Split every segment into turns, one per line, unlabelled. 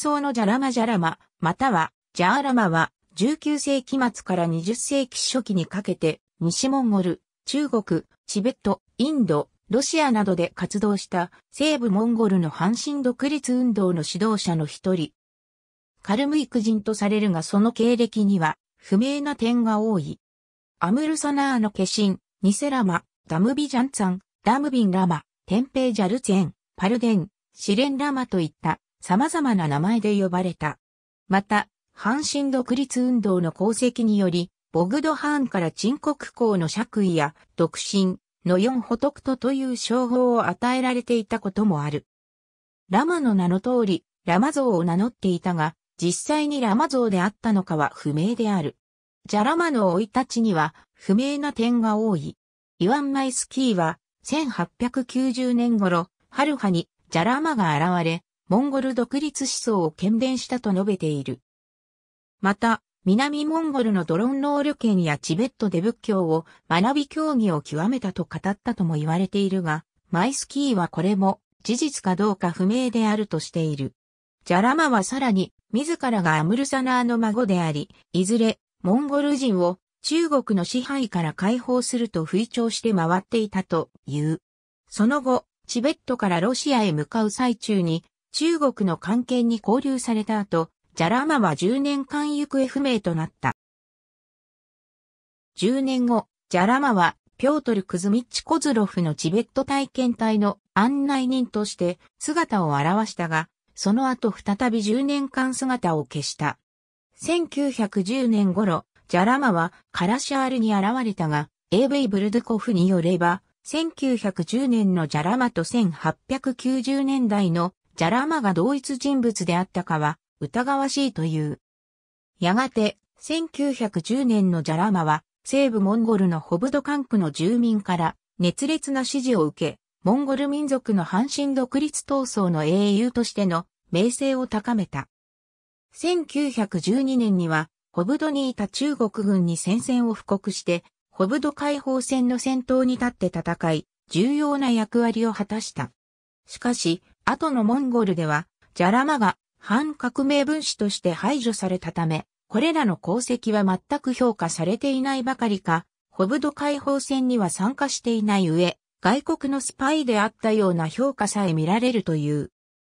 草のジャラマジャラマ、または、ジャーラマは、19世紀末から20世紀初期にかけて、西モンゴル、中国、チベット、インド、ロシアなどで活動した西部モンゴルの阪身独立運動の指導者の一人。カルムイク人とされるがその経歴には不明な点が多い。アムルサナーの化身、ニセラマ、ダムビジャンツァン、ダムビンラマ、テンペイジャルツェン、パルデン、シレンラマといった様々な名前で呼ばれた。また、阪神独立運動の功績により、ボグドハーンから陳国公の爵位や独身の四ホトクトという称号を与えられていたこともある。ラマの名の通り、ラマ像を名乗っていたが、実際にラマ像であったのかは不明である。ジャラマの生い立ちには不明な点が多い。イワン・マイスキーは1890年頃、ハルハにジャラマが現れ、モンゴル独立思想を喧伝したと述べている。また、南モンゴルのドローン能力圏やチベットで仏教を学び教義を極めたと語ったとも言われているが、マイスキーはこれも事実かどうか不明であるとしている。ジャラマはさらに自らがアムルサナーの孫であり、いずれモンゴル人を中国の支配から解放すると吹聴して回っていたという。その後、チベットからロシアへ向かう最中に中国の関係に交流された後、ジャラマは10年間行方不明となった。10年後、ジャラマは、ピョートル・クズミッチ・コズロフのチベット体験隊の案内人として姿を現したが、その後再び10年間姿を消した。1910年頃、ジャラマはカラシャールに現れたが、エ v ブルドコフによれば、1910年のジャラマと1890年代のジャラマが同一人物であったかは疑わしいという。やがて、1910年のジャラマは、西部モンゴルのホブドカンクの住民から熱烈な支持を受け、モンゴル民族の半身独立闘争の英雄としての名声を高めた。1912年には、ホブドにいた中国軍に戦線を布告して、ホブド解放戦の戦闘に立って戦い、重要な役割を果たした。しかし、後のモンゴルでは、ジャラマが反革命分子として排除されたため、これらの功績は全く評価されていないばかりか、ホブド解放戦には参加していない上、外国のスパイであったような評価さえ見られるという。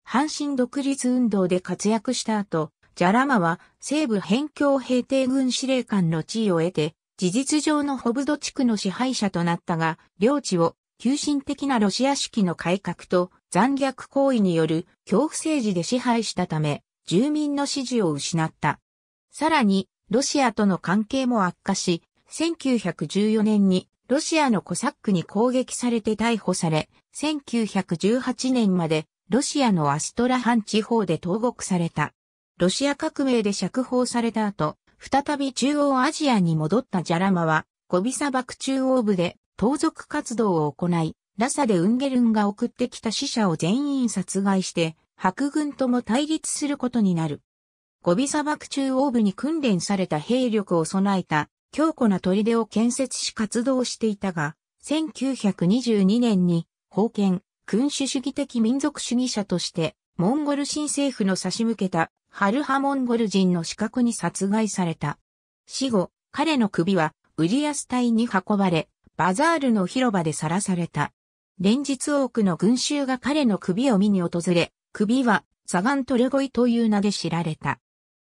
阪神独立運動で活躍した後、ジャラマは西部辺境平定軍司令官の地位を得て、事実上のホブド地区の支配者となったが、領地を急進的なロシア式の改革と残虐行為による恐怖政治で支配したため、住民の支持を失った。さらに、ロシアとの関係も悪化し、1914年にロシアのコサックに攻撃されて逮捕され、1918年までロシアのアストラハン地方で投獄された。ロシア革命で釈放された後、再び中央アジアに戻ったジャラマは、ゴビ砂漠中央部で盗賊活動を行い、ラサでウンゲルンが送ってきた死者を全員殺害して、白軍とも対立することになる。ゴビ砂漠中央部に訓練された兵力を備えた強固な砦を建設し活動していたが、1922年に、封建、君主主義的民族主義者として、モンゴル新政府の差し向けた、ハルハモンゴル人の死角に殺害された。死後、彼の首は、ウリアス隊に運ばれ、バザールの広場でさらされた。連日多くの群衆が彼の首を見に訪れ、首はサガントレゴイという名で知られた。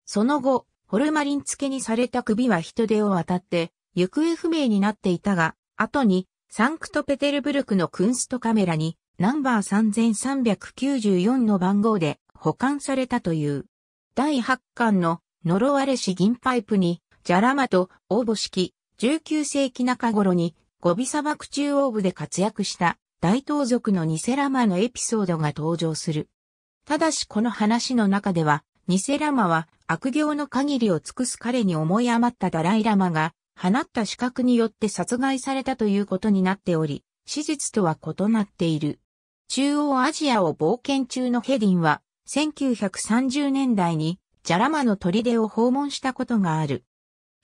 その後、ホルマリン付けにされた首は人手を渡って、行方不明になっていたが、後に、サンクトペテルブルクのクンストカメラに、ナンバー3394の番号で保管されたという。第8巻の呪われし銀パイプに、ジャラマと応募式、19世紀中頃に、ゴビ砂漠中央部で活躍した大盗賊のニセラマのエピソードが登場する。ただしこの話の中では、ニセラマは悪行の限りを尽くす彼に思い余ったダライラマが、放った資格によって殺害されたということになっており、史実とは異なっている。中央アジアを冒険中のヘディンは、1930年代にジャラマの砦を訪問したことがある。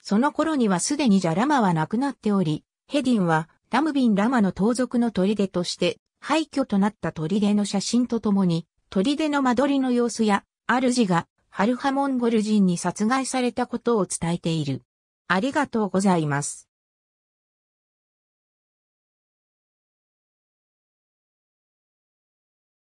その頃にはすでにジャラマは亡くなっており、ヘディンはラムビン・ラマの盗賊の砦として廃墟となった砦の写真とともに、砦の間取りの様子や、主がハルハモンゴル人に殺害されたことを伝えている。ありがとうございます。